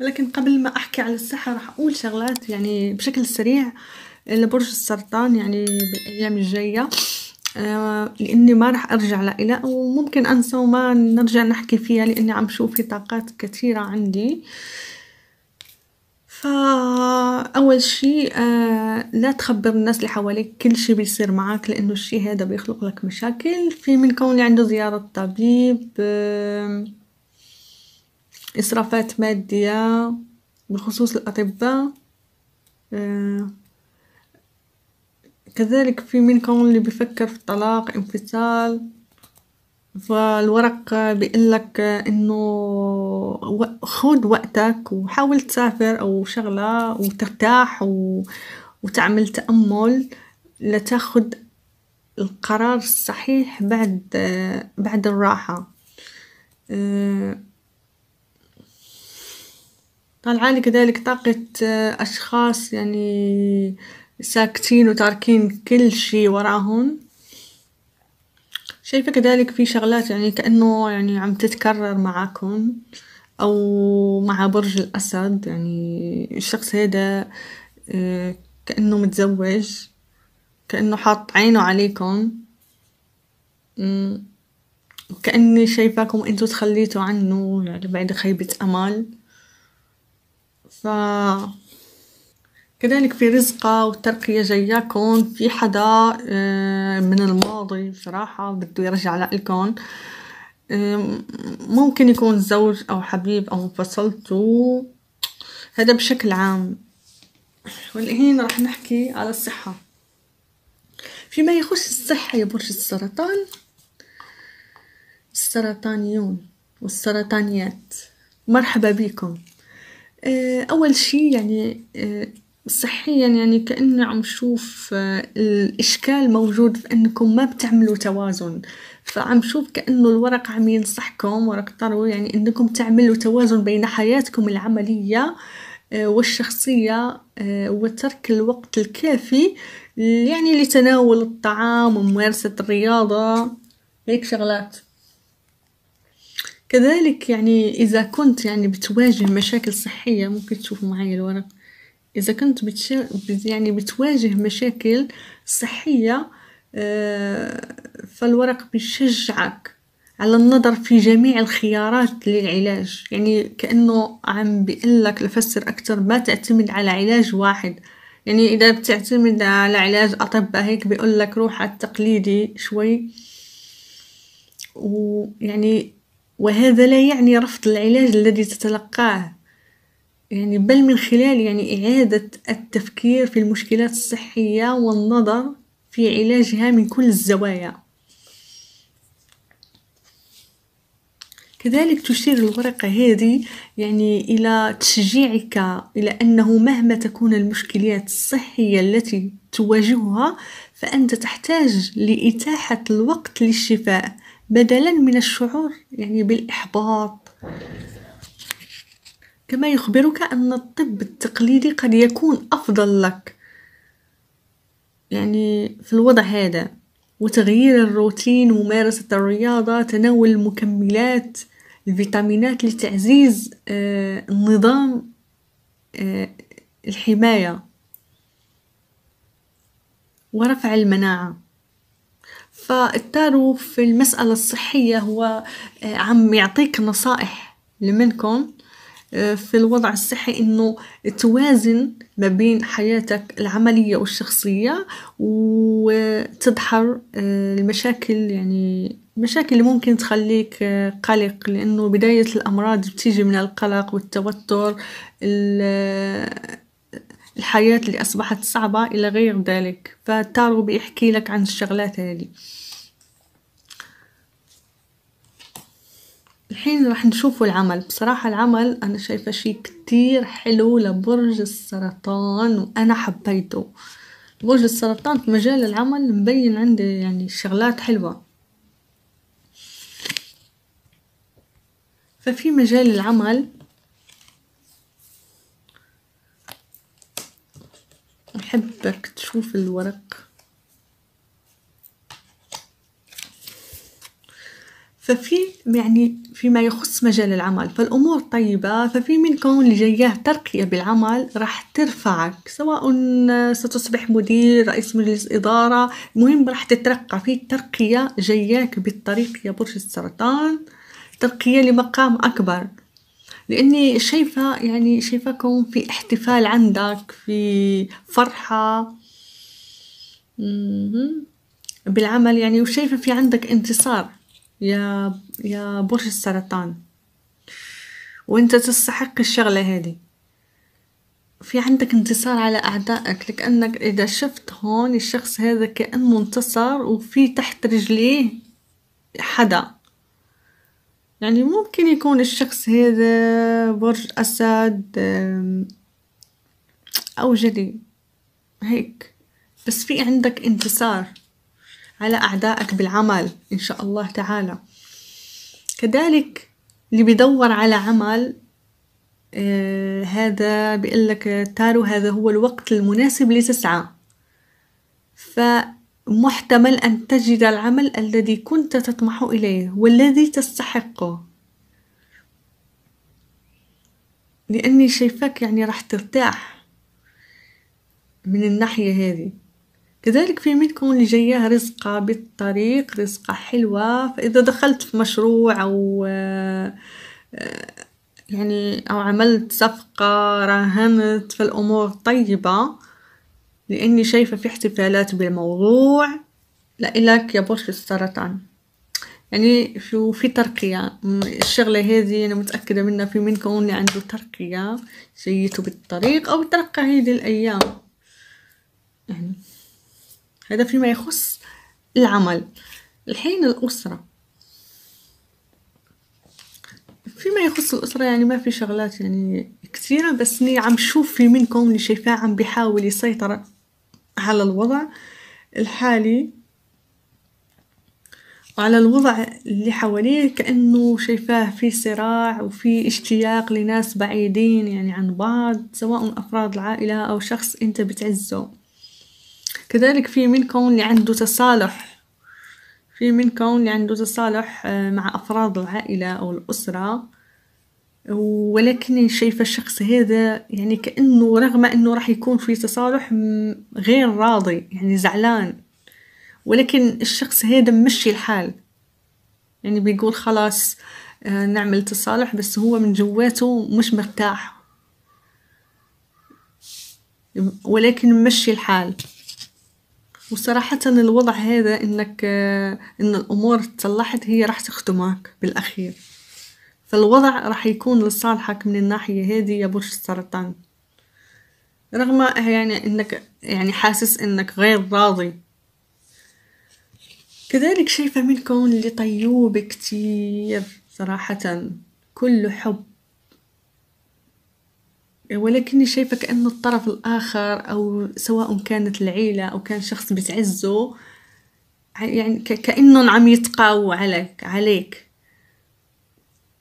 لكن قبل ما احكي على الصحه راح اقول شغلات يعني بشكل سريع لبرج السرطان يعني بالايام الجايه آه، لاني ما راح ارجع لها وممكن انسى وما نرجع نحكي فيها لاني عم شوف في طاقات كثيره عندي فأول شيء آه، لا تخبر الناس اللي حواليك كل شيء بيصير معك لأنه الشيء هذا بيخلق لك مشاكل في من كون اللي عنده زيارة طبيب إسرافات مادية بخصوص الأطباء آه، كذلك في منكم اللي بيفكر في الطلاق انفصال فالورق بيقول لك انه خذ وقتك وحاول تسافر او شغله وترتاح و... وتعمل تامل لتاخذ القرار الصحيح بعد بعد الراحه آه، طالعالي كذلك طاقة آه، أشخاص يعني ساكتين وتاركين كل شي وراهم شايفة كذلك في شغلات يعني كأنه يعني عم تتكرر معاكم أو مع برج الأسد يعني الشخص هيدا آه، كأنه متزوج كأنه حاط عينه عليكم وكأني شايفاكم انتو تخليتوا عنه يعني بعد خيبة أمل ف كذلك في رزقة والترقية جاياكم في حدا آه، من الماضي بصراحة بده يرجع لكم ممكن يكون زوج أو حبيب أو انفصلتوا هذا بشكل عام والحين رح نحكي على الصحة فيما يخص الصحة يا برج السرطان السرطانيون والسرطانيات مرحبا بكم آه، أول شي يعني آه، صحيا يعني كأني عم شوف آه، الإشكال موجود في إنكم ما بتعملوا توازن فعم شوف كأنه الورق عم ينصحكم ورق الطرو يعني إنكم تعملوا توازن بين حياتكم العملية والشخصية وترك الوقت الكافي يعني لتناول الطعام وممارسة الرياضة هيك شغلات كذلك يعني إذا كنت يعني بتواجه مشاكل صحية ممكن تشوفوا معايا الورق إذا كنت بتش... يعني بتواجه مشاكل صحية آه، فالورق بيشجعك على النظر في جميع الخيارات للعلاج يعني كأنه عم بيقلك لفسر أكتر ما تعتمد على علاج واحد يعني إذا بتعتمد على علاج أطباء هيك بيقولك روح على التقليدي شوي ويعني وهذا لا يعني رفض العلاج الذي تتلقاه يعني بل من خلال يعني إعادة التفكير في المشكلات الصحية والنظر في علاجها من كل الزوايا كذلك تشير الورقة هذه يعني إلى تشجيعك إلى أنه مهما تكون المشكلات الصحية التي تواجهها فأنت تحتاج لإتاحة الوقت للشفاء بدلا من الشعور يعني بالإحباط كما يخبرك أن الطب التقليدي قد يكون أفضل لك يعني في الوضع هذا وتغيير الروتين ممارسة الرياضة تناول المكملات الفيتامينات لتعزيز آه، النظام آه، الحماية ورفع المناعة فالتارو في المسألة الصحية هو آه، عم يعطيك نصائح لمنكم آه، في الوضع الصحي انه توازن ما بين حياتك العملية والشخصية وتدحر آه، المشاكل يعني المشاكل اللي ممكن تخليك قلق لأنه بداية الأمراض بتيجي من القلق والتوتر الحياة اللي أصبحت صعبة إلى غير ذلك فتارو بيحكي لك عن الشغلات هذه الحين راح نشوف العمل بصراحة العمل أنا شايفة شي كتير حلو لبرج السرطان وأنا حبيته برج السرطان في مجال العمل مبين عندي يعني شغلات حلوة ففي مجال العمل نحبك تشوف الورق ففي يعني فيما يخص مجال العمل فالأمور طيبة ففي منكم اللي جاياه ترقية بالعمل راح ترفعك سواء ستصبح مدير رئيس مجلس إدارة المهم راح تترقى في ترقية جاياك بالطريق يا برج السرطان ترقية لمقام أكبر لأني شايفة يعني شايفاكم في احتفال عندك في فرحة بالعمل يعني وشايفة في عندك انتصار يا يا برج السرطان وانت تستحق الشغلة هذه في عندك انتصار على أعدائك لكأنك إذا شفت هون الشخص هذا كأنه انتصر وفي تحت رجليه حدا يعني ممكن يكون الشخص هذا برج أسد أو جدي هيك بس في عندك انتصار على أعدائك بالعمل إن شاء الله تعالى كذلك اللي بيدور على عمل آه هذا بيقول لك تارو هذا هو الوقت المناسب لتسعى ف محتمل أن تجد العمل الذي كنت تطمح إليه والذي تستحقه لأني شايفاك يعني راح ترتاح من الناحية هذه كذلك في منكم اللي جاية رزقة بالطريق رزقة حلوة فإذا دخلت في مشروع أو آه، يعني أو عملت صفقة راهنت فالأمور طيبة لأني شايفة في احتفالات بالموضوع لإلك يا برج السرطان يعني شو في ترقية الشغلة هذه أنا متأكدة منها في منكم اللي عنده ترقية جيته بالطريق أو ترقى هذه الأيام يعني هذا فيما يخص العمل الحين الأسرة فيما يخص الأسرة يعني ما في شغلات يعني كثيرة بس إني عم شوف في منكم اللي شايفاه عم بيحاول يسيطر على الوضع الحالي وعلى الوضع اللي حواليه كأنه شايفاه في صراع وفي اشتياق لناس بعيدين يعني عن بعض سواء أفراد العائلة أو شخص أنت بتعزه كذلك في منكم اللي عنده تصالح في منكم اللي عنده تصالح آه، مع أفراد العائلة أو الأسرة ولكن شايفة الشخص هذا يعني كأنه رغم أنه راح يكون في تصالح غير راضي يعني زعلان ولكن الشخص هذا مشي الحال يعني بيقول خلاص آه، نعمل تصالح بس هو من جواته مش مرتاح ولكن مشي الحال وصراحة الوضع هذا انك آه، ان الامور تصلحت هي راح تخدمك بالاخير فالوضع راح يكون لصالحك من الناحية هذه يا برج السرطان رغم إيه يعني انك يعني حاسس انك غير راضي كذلك شايفة منكم اللي طيوب كتير صراحة كله حب ولكني شايفة كأن الطرف الآخر أو سواء كانت العيلة أو كان شخص بتعزه يعني كأنهم عم يتقاووا عليك عليك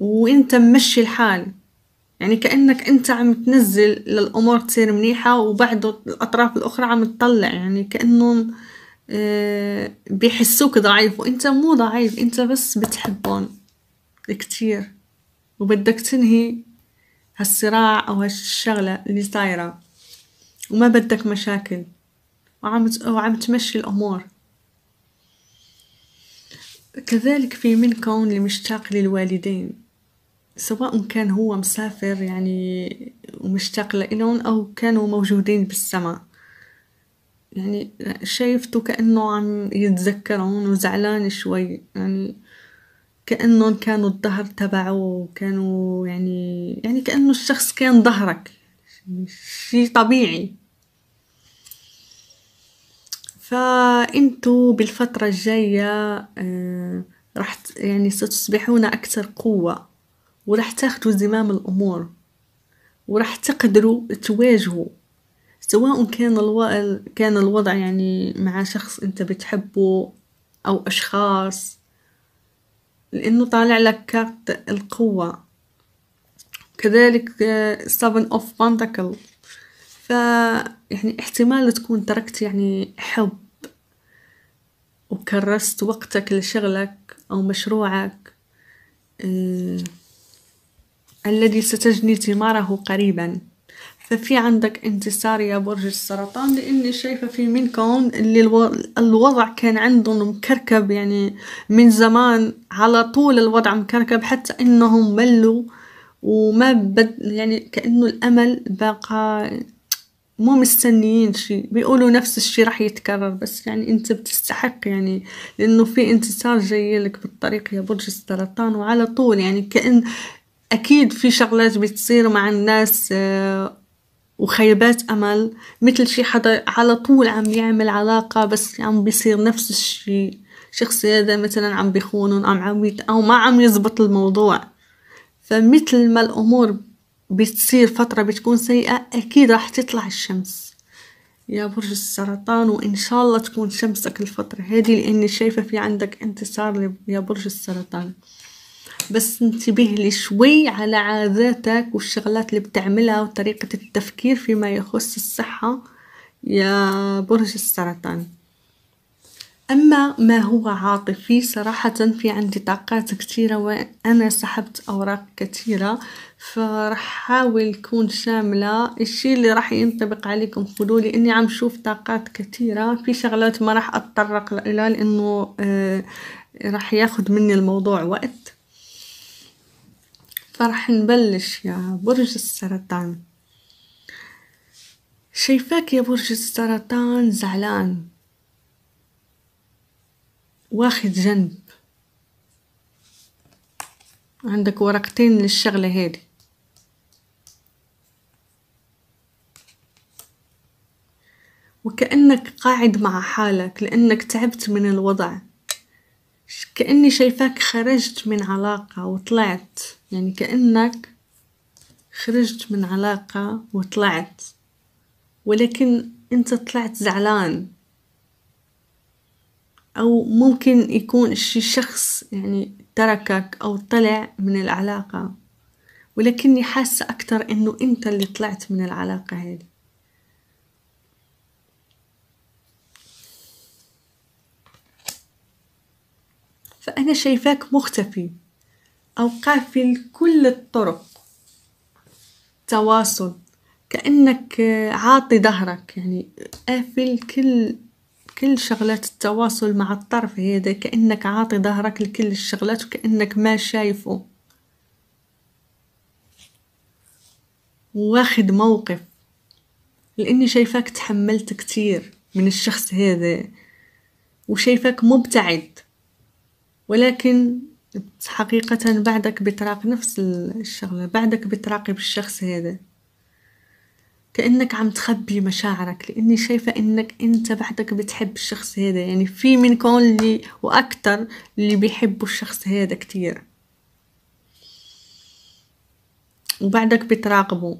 وانت ممشي الحال يعني كأنك انت عم تنزل للأمور تصير منيحة وبعده الأطراف الأخرى عم تطلع يعني كأنهم آه، بيحسوك ضعيف وانت مو ضعيف انت بس بتحبهم كتير وبدك تنهي هالصراع او هالشغلة اللي صايرة وما بدك مشاكل وعم وعم تمشي الامور كذلك في منكم اللي مشتاق للوالدين سواء كان هو مسافر يعني ومشتاق لإلهم أو كانوا موجودين بالسماء يعني شايفته كأنه عم يتذكرون وزعلان شوي يعني كأنهم كانوا الظهر تبعه وكانوا يعني يعني كأنه الشخص كان ظهرك شي طبيعي فأنتوا بالفترة الجاية آه، رح يعني ستصبحون أكثر قوة وراح تاخدوا زمام الأمور وراح تقدروا تواجهوا سواء كان الو... كان الوضع يعني مع شخص انت بتحبه او اشخاص لانه طالع لك كارت القوة كذلك سفن اوف بانتكل ف يعني احتمال تكون تركت يعني حب وكرست وقتك لشغلك او مشروعك اه الذي ستجني ثماره قريبا ففي عندك انتصار يا برج السرطان لاني شايفه في منكم اللي الوضع كان عندهم مكركب يعني من زمان على طول الوضع مكركب حتى انهم ملوا وما بد يعني كانه الامل باقى مو مستنيين شي بيقولوا نفس الشي راح يتكرر بس يعني انت بتستحق يعني لانه في انتصار جاي لك بالطريق يا برج السرطان وعلى طول يعني كأن أكيد في شغلات بتصير مع الناس آه، وخيبات أمل مثل شي حدا على طول عم يعمل علاقة بس عم بيصير نفس الشي شخص هذا مثلا عم بيخونهم أو عم أو ما عم يزبط الموضوع فمثل ما الأمور بتصير فترة بتكون سيئة أكيد راح تطلع الشمس يا برج السرطان وإن شاء الله تكون شمسك الفترة هذه لأني شايفة في عندك انتصار يا برج السرطان بس انتبه لي شوي على عاداتك والشغلات اللي بتعملها وطريقة التفكير فيما يخص الصحة يا برج السرطان أما ما هو عاطفي صراحة في عندي طاقات كثيرة وأنا سحبت أوراق كثيرة فرح حاول كون شاملة الشي اللي راح ينطبق عليكم خذوا لأني عم شوف طاقات كثيرة في شغلات ما راح أتطرق لها لأنه آه راح ياخد مني الموضوع وقت فرح نبلش يا برج السرطان، شايفاك يا برج السرطان زعلان واخد جنب عندك ورقتين للشغلة هادي وكأنك قاعد مع حالك لأنك تعبت من الوضع كأني شايفاك خرجت من علاقة وطلعت يعني كأنك خرجت من علاقة وطلعت ولكن انت طلعت زعلان او ممكن يكون شي شخص يعني تركك او طلع من العلاقة ولكني حاسة اكتر انه انت اللي طلعت من العلاقة هذه فأنا شايفاك مختفي أو قافل كل الطرق تواصل كأنك عاطي ظهرك يعني قافل كل كل شغلات التواصل مع الطرف هذا كأنك عاطي ظهرك لكل الشغلات وكأنك ما شايفه واخد موقف لأني شايفاك تحملت كتير من الشخص هذا وشايفاك مبتعد ولكن حقيقة بعدك بتراقب نفس الشغلة بعدك بتراقب الشخص هذا كأنك عم تخبي مشاعرك لأني شايفة أنك أنت بعدك بتحب الشخص هذا يعني في كون اللي وأكتر اللي بيحبوا الشخص هذا كتير وبعدك بتراقبه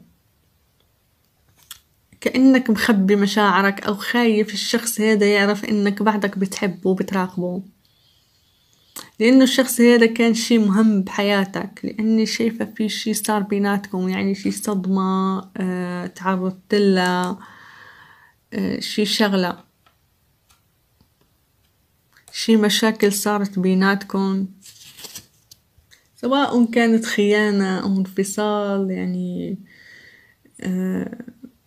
كأنك مخبي مشاعرك أو خايف الشخص هذا يعرف أنك بعدك بتحبه وبتراقبه لأنه الشخص هذا كان شي مهم بحياتك لأني شايفة في شي صار بيناتكم يعني شي صدمة اه تعرضتلها اه شي شغلة شي مشاكل صارت بيناتكم سواء كانت خيانة أو انفصال يعني آه،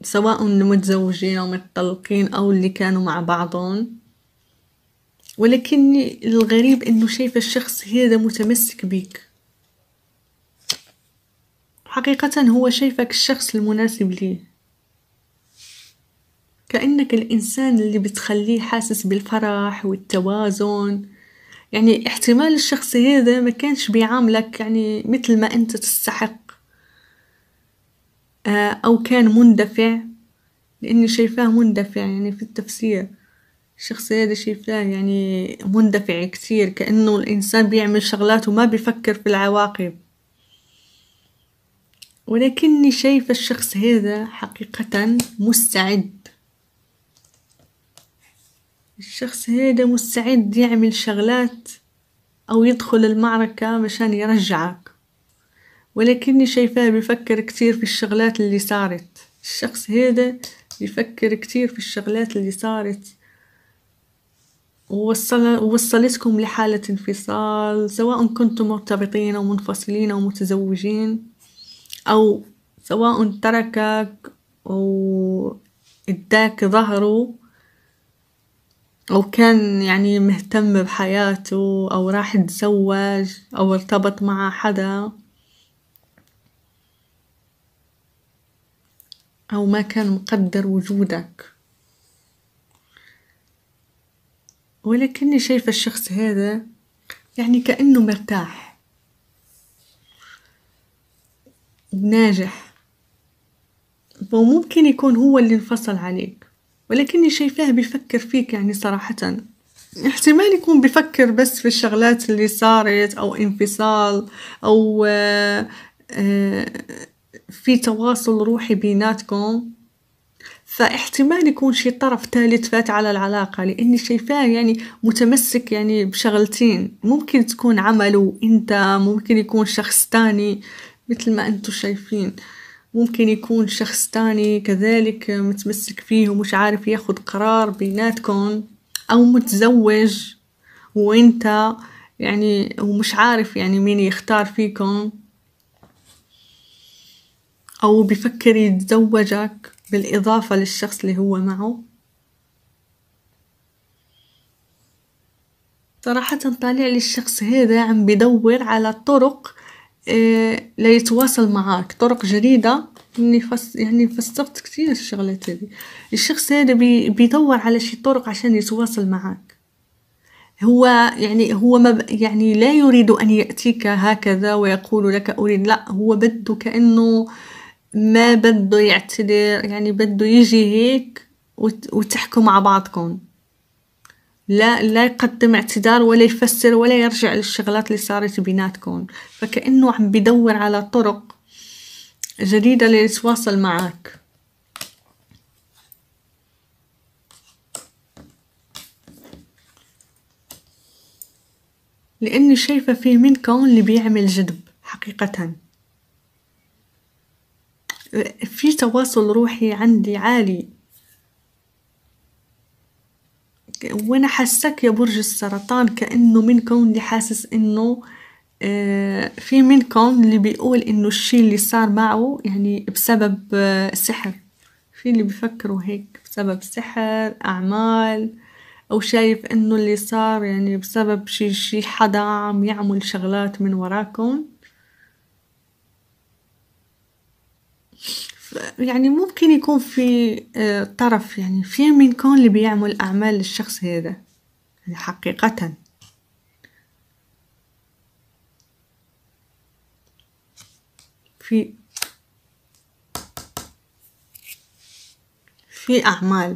سواء متزوجين أو متطلقين أو اللي كانوا مع بعضهم ولكن الغريب انه شايفه الشخص هذا متمسك بيك حقيقة هو شايفك الشخص المناسب ليه كأنك الإنسان اللي بتخليه حاسس بالفرح والتوازن يعني احتمال الشخص هذا ما كانش بيعاملك يعني مثل ما أنت تستحق آه، أو كان مندفع لأني شايفاه مندفع يعني في التفسير الشخصية دي شايفاه يعني مندفع كتير كأنه الإنسان بيعمل شغلات وما بيفكر في العواقب ولكني شايفة الشخص هذا حقيقة مستعد الشخص هذا مستعد يعمل شغلات أو يدخل المعركة مشان يرجعك ولكني شايفاه بيفكر كتير في الشغلات اللي صارت الشخص هذا بيفكر كتير في الشغلات اللي صارت ووصل ووصلتكم لحالة انفصال سواء كنتم مرتبطين أو منفصلين أو متزوجين أو سواء تركك أو اداك ظهره أو كان يعني مهتم بحياته أو راح يتزوج أو ارتبط مع حدا أو ما كان مقدر وجودك ولكني شايفة الشخص هذا يعني كأنه مرتاح ناجح وممكن يكون هو اللي انفصل عليك ولكني شايفاه بيفكر فيك يعني صراحة احتمال يكون بيفكر بس في الشغلات اللي صارت أو انفصال أو آه، آه، في تواصل روحي بيناتكم فاحتمال يكون شي طرف ثالث فات على العلاقة لأني شايفاه يعني متمسك يعني بشغلتين ممكن تكون عمله أنت ممكن يكون شخص تاني مثل ما أنتو شايفين ممكن يكون شخص تاني كذلك متمسك فيه ومش عارف ياخد قرار بيناتكم أو متزوج وأنت يعني ومش عارف يعني مين يختار فيكم أو بفكر يتزوجك بالإضافة للشخص اللي هو معه صراحة طالع لي الشخص هذا عم بدور على طرق إيه ليتواصل معك طرق جديدة اني فس يعني فسرت كثير الشغلات هذه الشخص هذا بي بيدور على شي طرق عشان يتواصل معك هو يعني هو ما يعني لا يريد ان ياتيك هكذا ويقول لك اريد لا هو بده كانه ما بده يعتذر يعني بده يجي هيك وتحكوا مع بعضكم لا لا يقدم اعتذار ولا يفسر ولا يرجع للشغلات اللي صارت بيناتكم فكأنه عم بدور على طرق جديدة ليتواصل معك لأني شايفة في منكم اللي بيعمل جذب حقيقةً في تواصل روحي عندي عالي وأنا حاساك يا برج السرطان كأنه منكم اللي حاسس إنه آه، في منكم اللي بيقول إنه الشي اللي صار معه يعني بسبب آه، سحر في اللي بيفكروا هيك بسبب سحر أعمال أو شايف إنه اللي صار يعني بسبب شي شي حدا عم يعمل شغلات من وراكم يعني ممكن يكون في آه، طرف يعني في من كون اللي بيعمل أعمال للشخص هذا يعني حقيقة في في أعمال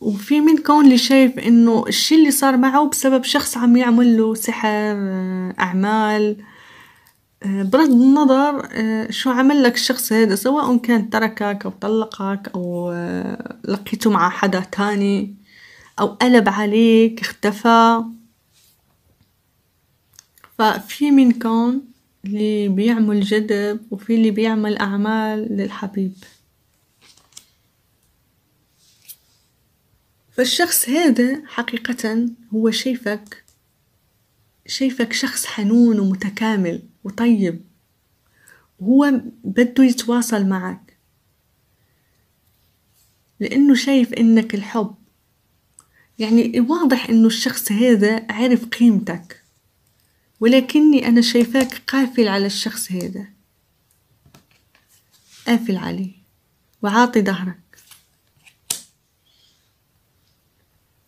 وفي من كون اللي شايف انه الشي اللي صار معه بسبب شخص عم يعمل له سحر آه، اعمال آه، بغض النظر آه، شو عملك الشخص هذا سواء كان تركك أو طلقك أو آه، لقيته مع حدا تاني أو قلب عليك اختفى ففي منكم اللي بيعمل جدب وفي اللي بيعمل أعمال للحبيب فالشخص هذا حقيقة هو شايفك شايفك شخص حنون ومتكامل وطيب وهو بده يتواصل معك لأنه شايف إنك الحب يعني واضح إنه الشخص هذا عارف قيمتك ولكني أنا شايفاك قافل على الشخص هذا قافل عليه وعاطي ظهرك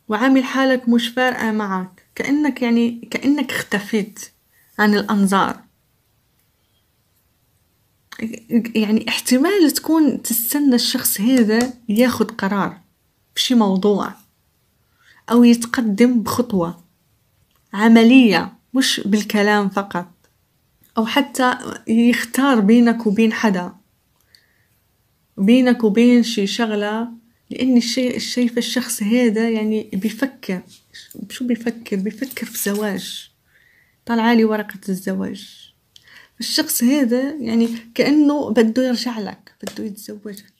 وعامل حالك مش فارقة معك كأنك يعني كأنك اختفيت عن الأنظار يعني احتمال تكون تستنى الشخص هذا ياخد قرار بشي موضوع أو يتقدم بخطوة عملية مش بالكلام فقط أو حتى يختار بينك وبين حدا بينك وبين شي شغلة لأن الشيء شايفه الشخص هذا يعني بيفكر شو بيفكر بيفكر في زواج طلع لي ورقة الزواج الشخص هذا يعني كأنه بده يرجع لك بده يتزوجك